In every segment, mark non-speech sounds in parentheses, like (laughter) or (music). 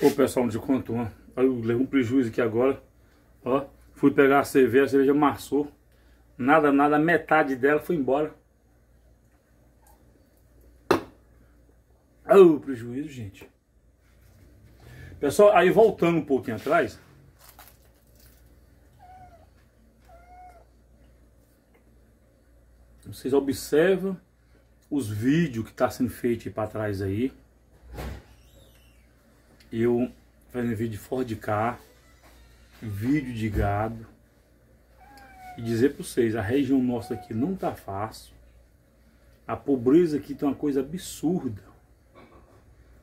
Ô pessoal, não te conto Aí Eu levei um prejuízo aqui agora. Ó, fui pegar a cerveja, a cerveja amassou. Nada, nada, metade dela foi embora. Ô, prejuízo, gente. Pessoal, aí voltando um pouquinho atrás. Vocês observam os vídeos que está sendo feito para trás aí eu fazendo vídeo de Ford vídeo de gado, e dizer para vocês, a região nossa aqui não tá fácil, a pobreza aqui tá uma coisa absurda,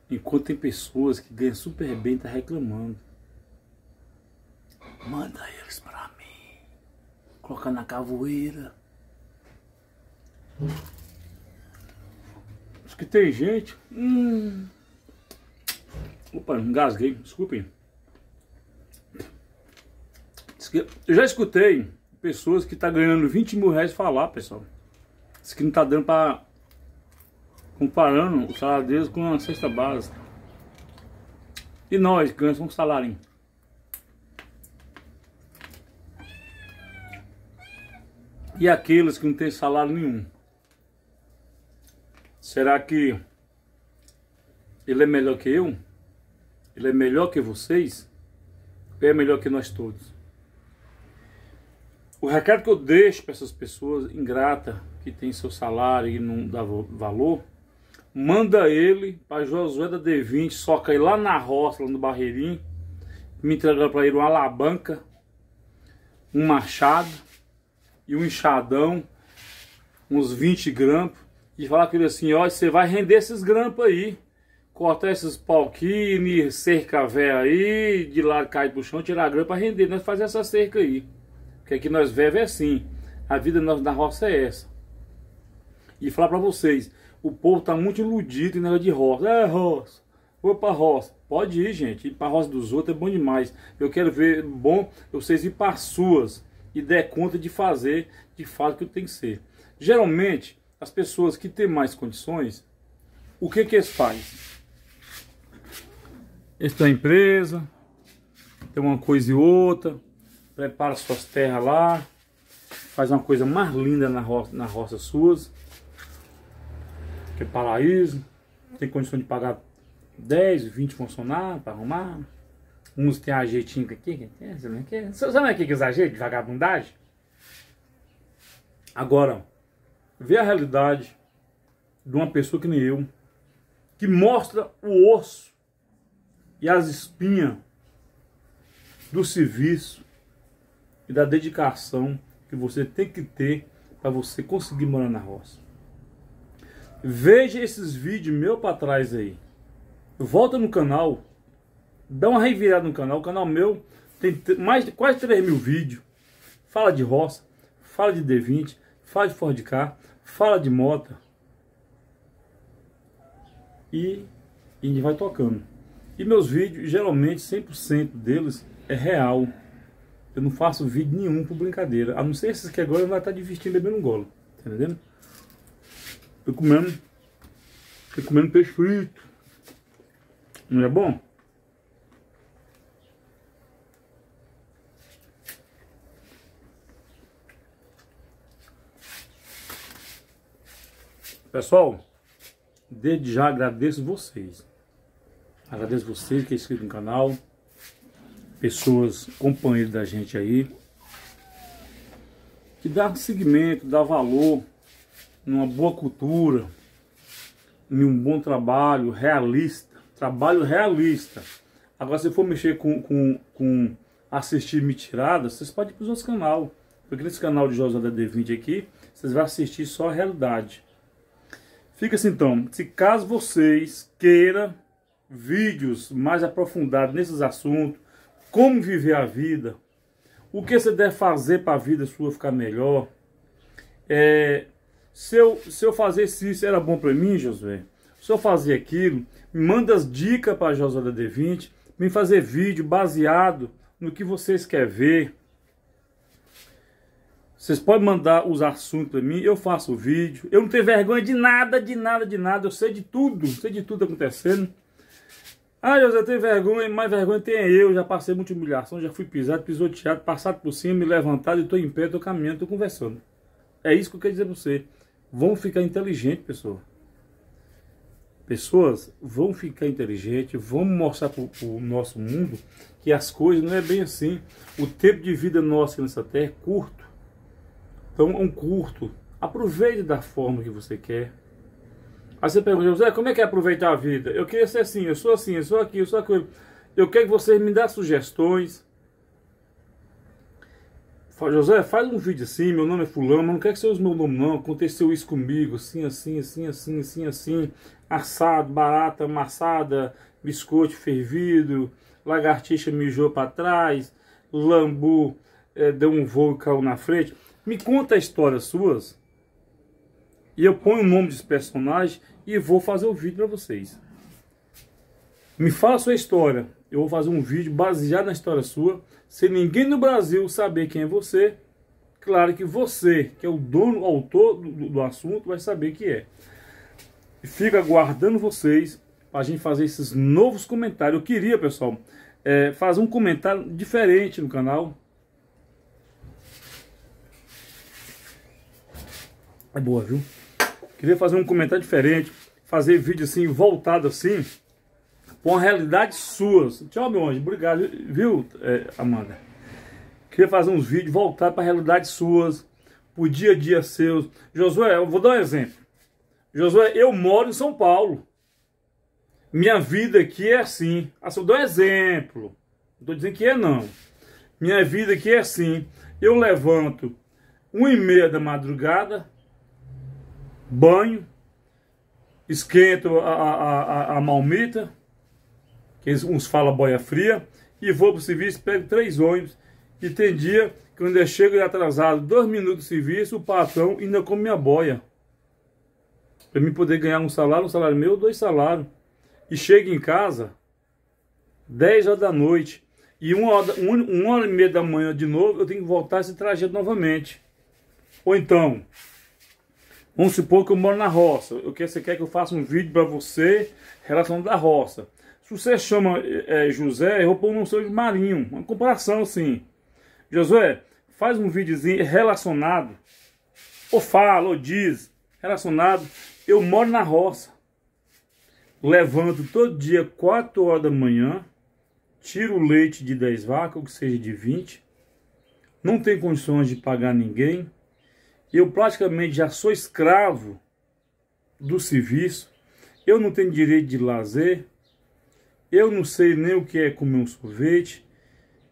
enquanto tem pessoas que ganham super bem tá reclamando. Manda eles para mim, colocar na cavoeira. Os que tem gente, hum, Opa, engasguei, desculpem. Eu já escutei pessoas que estão tá ganhando 20 mil reais falar, pessoal. Diz que não está dando para comparando o salário deles com a cesta básica. E nós que ganhamos um salário. E aqueles que não têm salário nenhum. Será que ele é melhor que eu? Ele é melhor que vocês? Ele é melhor que nós todos? O recado que eu deixo para essas pessoas ingrata que tem seu salário e não dá valor, manda ele para Josué da D20, só cair lá na roça, lá no Barreirinho, me entregar para ele uma alavanca, um machado e um enxadão, uns 20 grampos, e falar com ele assim, ó, você vai render esses grampos aí cortar esses palquini, cerca véia aí, de lá cai pro chão, tirar a grana para render, nós né? fazer essa cerca aí. Porque aqui nós vemos é assim. A vida na roça é essa. E falar para vocês, o povo tá muito iludido em negócio de roça. É roça, vou pra roça. Pode ir, gente, ir pra roça dos outros é bom demais. Eu quero ver, bom, vocês ir para suas e der conta de fazer de fato o que tem que ser. Geralmente, as pessoas que têm mais condições, o que que eles fazem? Esta empresa. Tem uma coisa e outra. Prepara suas terras lá. Faz uma coisa mais linda na roça, na roça suas. Que é paraíso. Tem condição de pagar 10, 20 funcionários para arrumar. Uns tem ajeitinho aqui. Sabe é? é que exagero de vagabundagem? Agora, vê a realidade de uma pessoa que nem eu, que mostra o osso e as espinhas do serviço e da dedicação que você tem que ter para você conseguir morar na roça. Veja esses vídeos meu para trás aí. Volta no canal, dá uma revirada no canal. O canal meu tem mais quase 3 mil vídeos. Fala de roça, fala de D20, fala de Ford Car. fala de moto. E, e a gente vai tocando. E meus vídeos, geralmente 100% deles é real. Eu não faço vídeo nenhum por brincadeira. A não ser esses que agora vai estar divertindo bebendo um golo. Tá entendendo? Tô comendo. Tô comendo peixe frito. Não é bom? Pessoal, desde já agradeço vocês. Agradeço vocês que é inscrito no canal, pessoas, companheiros da gente aí, que dá seguimento, dá valor, numa boa cultura, em um bom trabalho realista, trabalho realista. Agora, se for mexer com, com, com assistir tiradas, vocês podem ir para os outros canal. Porque nesse canal de José da D20 aqui, vocês vão assistir só a realidade. Fica assim então, se caso vocês queiram vídeos mais aprofundados nesses assuntos, como viver a vida, o que você deve fazer para a vida sua ficar melhor. É, se, eu, se eu fizesse isso, era bom para mim, Josué? Se eu fazer aquilo, me manda as dicas para Josué da D20, me fazer vídeo baseado no que vocês querem ver. Vocês podem mandar os assuntos para mim, eu faço o vídeo. Eu não tenho vergonha de nada, de nada, de nada. Eu sei de tudo, sei de tudo acontecendo. Ah, José, tem vergonha, mas vergonha tem eu. Já passei muita humilhação, já fui pisado, pisoteado, passado por cima, me levantado e tô em pé, tô caminhando, tô conversando. É isso que eu quero dizer pra você. Vão ficar inteligentes, pessoa. Pessoas vão ficar inteligentes, vamos mostrar pro, pro nosso mundo que as coisas não é bem assim. O tempo de vida nossa nessa terra é curto. Então é um curto. Aproveite da forma que você quer, Aí você pergunta, José, como é que é aproveitar a vida? Eu queria ser assim, eu sou assim, eu sou aqui, eu sou aquilo. Eu quero que você me dê sugestões. Fala, José, faz um vídeo assim, meu nome é fulano, mas não quer que você use meu nome não. Aconteceu isso comigo, assim, assim, assim, assim, assim, assim. Assado, barata, amassada, biscoito fervido, lagartixa mijou para trás, lambu é, deu um voo e caiu na frente. Me conta histórias suas e eu ponho o nome dos personagens e vou fazer o vídeo para vocês. Me fala a sua história. Eu vou fazer um vídeo baseado na história sua. Se ninguém no Brasil saber quem é você. Claro que você, que é o dono, o autor do, do assunto, vai saber que é. fica aguardando vocês para a gente fazer esses novos comentários. Eu queria, pessoal, é, fazer um comentário diferente no canal. É boa, viu? queria fazer um comentário diferente, fazer vídeo assim, voltado assim, com a realidade sua. Tchau, meu anjo, obrigado, viu, é, Amanda? Queria fazer uns vídeos voltados para a realidade suas, para o dia a dia seus. Josué, eu vou dar um exemplo. Josué, eu moro em São Paulo. Minha vida aqui é assim. Ah, só dou um exemplo. Não estou dizendo que é não. Minha vida aqui é assim. Eu levanto um e meia da madrugada, banho, esquento a, a, a, a malmita, que uns falam boia fria, e vou para o serviço, pego três ônibus, e tem dia que quando eu chego atrasado dois minutos de serviço, o patrão ainda come minha boia. Para mim poder ganhar um salário, um salário meu, dois salários. E chego em casa, dez horas da noite, e uma hora, uma hora e meia da manhã de novo, eu tenho que voltar esse trajeto novamente. Ou então, Vamos supor que eu moro na roça. Eu quero, você quer que eu faça um vídeo para você relacionado à roça. Se você chama é, é José, eu vou pôr um seu de Marinho. Uma comparação assim. Josué, faz um videozinho relacionado. Ou fala, ou diz. Relacionado. Eu moro na roça. Levanto todo dia 4 horas da manhã. Tiro o leite de 10 vacas, ou que seja de 20. Não tem condições de pagar ninguém eu praticamente já sou escravo do serviço, eu não tenho direito de lazer, eu não sei nem o que é comer um sorvete,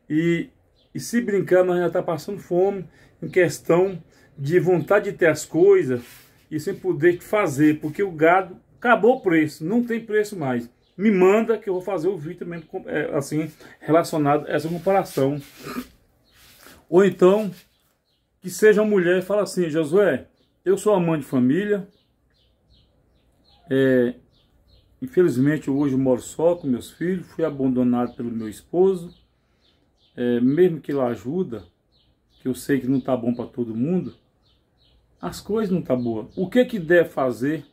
e, e se brincar, nós já está passando fome em questão de vontade de ter as coisas e sem poder fazer, porque o gado acabou o preço, não tem preço mais. Me manda que eu vou fazer o vídeo também é, assim, relacionado a essa comparação. Ou então, que seja mulher e fala assim, Josué, eu sou a mãe de família, é, infelizmente hoje moro só com meus filhos, fui abandonado pelo meu esposo, é, mesmo que ele ajuda, que eu sei que não está bom para todo mundo, as coisas não estão tá boas. O que que deve fazer?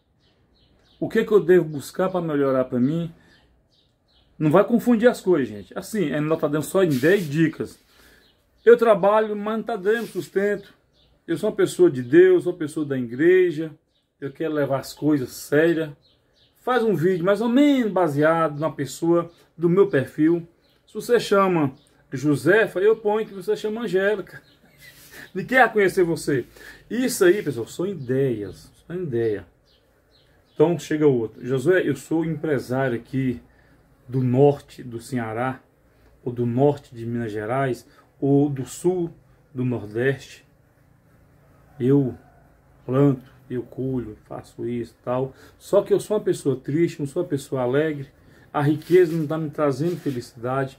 O que que eu devo buscar para melhorar para mim? Não vai confundir as coisas, gente. Assim, é nós está dando só em 10 dicas. Eu trabalho, mas não está dando sustento. Eu sou uma pessoa de Deus, sou uma pessoa da igreja. Eu quero levar as coisas sérias. Faz um vídeo mais ou menos baseado na pessoa do meu perfil. Se você chama Josefa, eu ponho que você chama Angélica. (laughs) Ninguém quer conhecer você. Isso aí, pessoal, são ideias. São ideias. Então chega o outro. Josué, eu sou empresário aqui do norte do Ceará, ou do norte de Minas Gerais, ou do sul, do nordeste. Eu planto, eu colho, faço isso tal. Só que eu sou uma pessoa triste, não sou uma pessoa alegre. A riqueza não está me trazendo felicidade.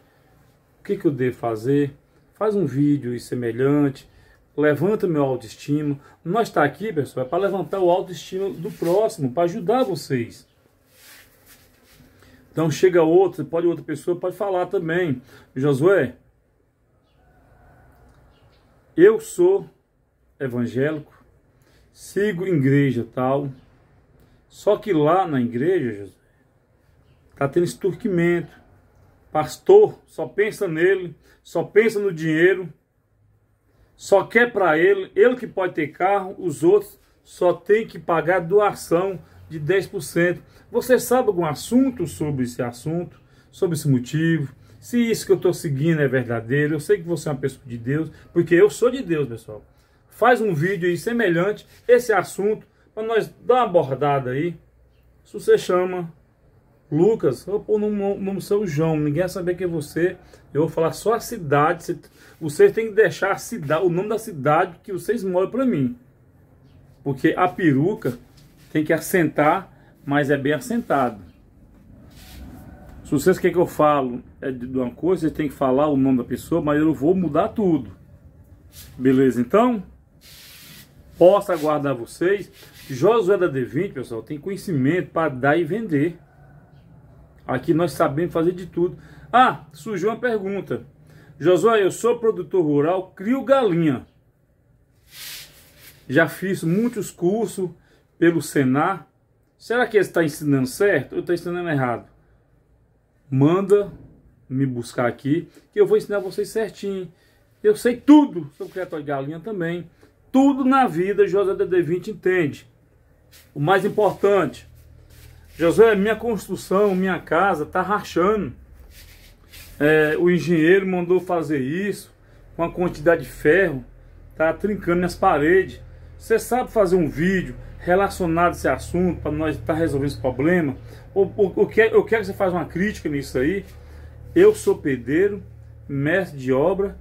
O que, que eu devo fazer? Faz um vídeo semelhante. Levanta meu autoestima. Nós está aqui, pessoal, é para levantar o autoestima do próximo, para ajudar vocês. Então chega outra, pode outra pessoa, pode falar também. Josué, eu sou evangélico, sigo igreja tal, só que lá na igreja, está tendo esse pastor só pensa nele, só pensa no dinheiro, só quer para ele, ele que pode ter carro, os outros só tem que pagar doação de 10%. Você sabe algum assunto sobre esse assunto, sobre esse motivo, se isso que eu estou seguindo é verdadeiro, eu sei que você é uma pessoa de Deus, porque eu sou de Deus, pessoal. Faz um vídeo aí semelhante, esse assunto, para nós dar uma abordada aí. Se você chama Lucas, ou pôr no nome seu João, ninguém vai saber que é você. Eu vou falar só a cidade. Você, você tem que deixar a cidade, o nome da cidade que vocês moram para mim. Porque a peruca tem que assentar, mas é bem assentado. Se vocês querem que eu falo é de uma coisa, vocês têm que falar o nome da pessoa, mas eu não vou mudar tudo. Beleza, então? Posso aguardar vocês. Josué da D20, pessoal, tem conhecimento para dar e vender. Aqui nós sabemos fazer de tudo. Ah, surgiu uma pergunta. Josué, eu sou produtor rural, crio galinha. Já fiz muitos cursos pelo Senar. Será que ele está ensinando certo ou está ensinando errado? manda me buscar aqui, que eu vou ensinar vocês certinho. Eu sei tudo sobre criatório de galinha também. Tudo na vida José DD20 entende. O mais importante, José, minha construção, minha casa tá rachando. É, o engenheiro mandou fazer isso com a quantidade de ferro, tá trincando minhas paredes. Você sabe fazer um vídeo relacionado a esse assunto para nós estar tá resolvendo esse problema? Ou, ou, ou quer, eu quero que você faça uma crítica nisso aí. Eu sou pedreiro, mestre de obra.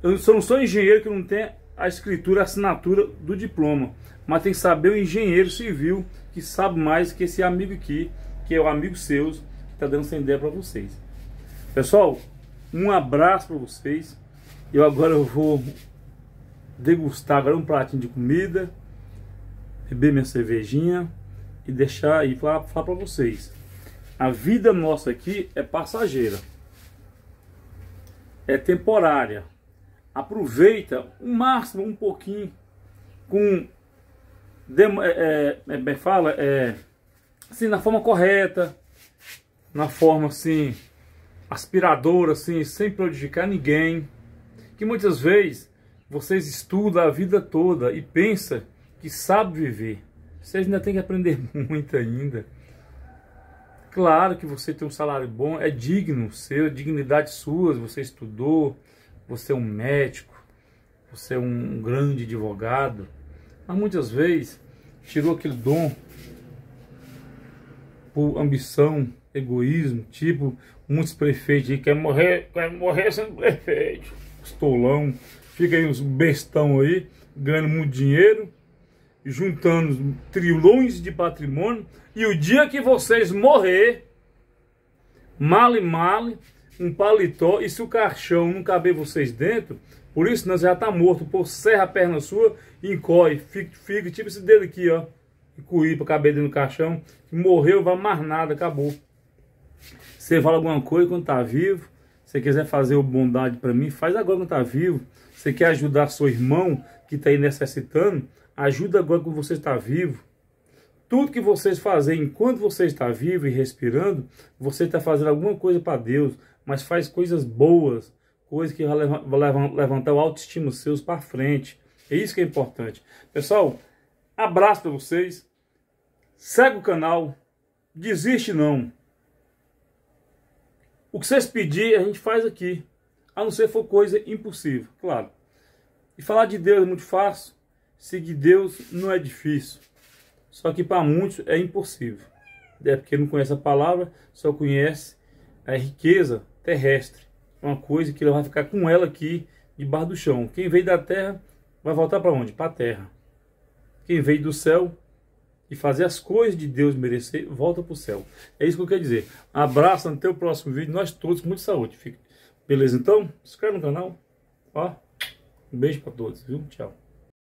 Eu sou não sou engenheiro que não tem a escritura, a assinatura do diploma. Mas tem que saber o engenheiro civil que sabe mais que esse amigo aqui, que é o amigo seu, que está dando essa ideia para vocês. Pessoal, um abraço para vocês. Eu agora eu vou degustar agora um pratinho de comida, beber minha cervejinha e deixar e falar, falar para vocês. A vida nossa aqui é passageira. É temporária. Aproveita o máximo, um pouquinho, com Demo, é, é, bem é, é fala, é, assim, na forma correta, na forma assim, aspiradora, assim, sem prejudicar ninguém. Que muitas vezes vocês estudam a vida toda e pensa que sabe viver. Vocês ainda têm que aprender (laughs) muito ainda. Claro que você tem um salário bom, é digno seu, é dignidade sua, você estudou, você é um médico, você é um grande advogado. Mas muitas vezes tirou aquele dom por ambição, egoísmo, tipo muitos prefeitos aí querem morrer, querem morrer sendo prefeito, estolão, fica aí uns bestão aí, ganhando muito dinheiro, juntando trilhões de patrimônio, e o dia que vocês morrer, male male, um paletó, e se o caixão não caber vocês dentro, por isso nós já tá morto, por serra a perna sua, encorre fica, fica tipo esse dedo aqui, ó, e cuí pra caber dentro do caixão, morreu, vai mais nada, acabou. Você fala alguma coisa quando tá vivo, se quiser fazer o bondade para mim, faz agora quando tá vivo, você quer ajudar seu irmão que está aí necessitando? Ajuda agora que você está vivo. Tudo que vocês fazem enquanto você está vivo e respirando, você está fazendo alguma coisa para Deus, mas faz coisas boas, coisas que vão levantar o autoestima seus para frente. É isso que é importante. Pessoal, abraço para vocês. Segue o canal. Desiste não. O que vocês pedirem, a gente faz aqui a não ser for coisa impossível, claro. E falar de Deus é muito fácil, seguir Deus não é difícil. Só que para muitos é impossível. É porque não conhece a palavra, só conhece a riqueza terrestre. Uma coisa que ele vai ficar com ela aqui debaixo do chão. Quem veio da terra vai voltar para onde? Para a terra. Quem veio do céu e fazer as coisas de Deus merecer, volta para o céu. É isso que eu quero dizer. Um abraço, até o próximo vídeo. Nós todos muita saúde. Fique Beleza então? Se inscreve no canal. Ó, um beijo para todos, viu? Tchau.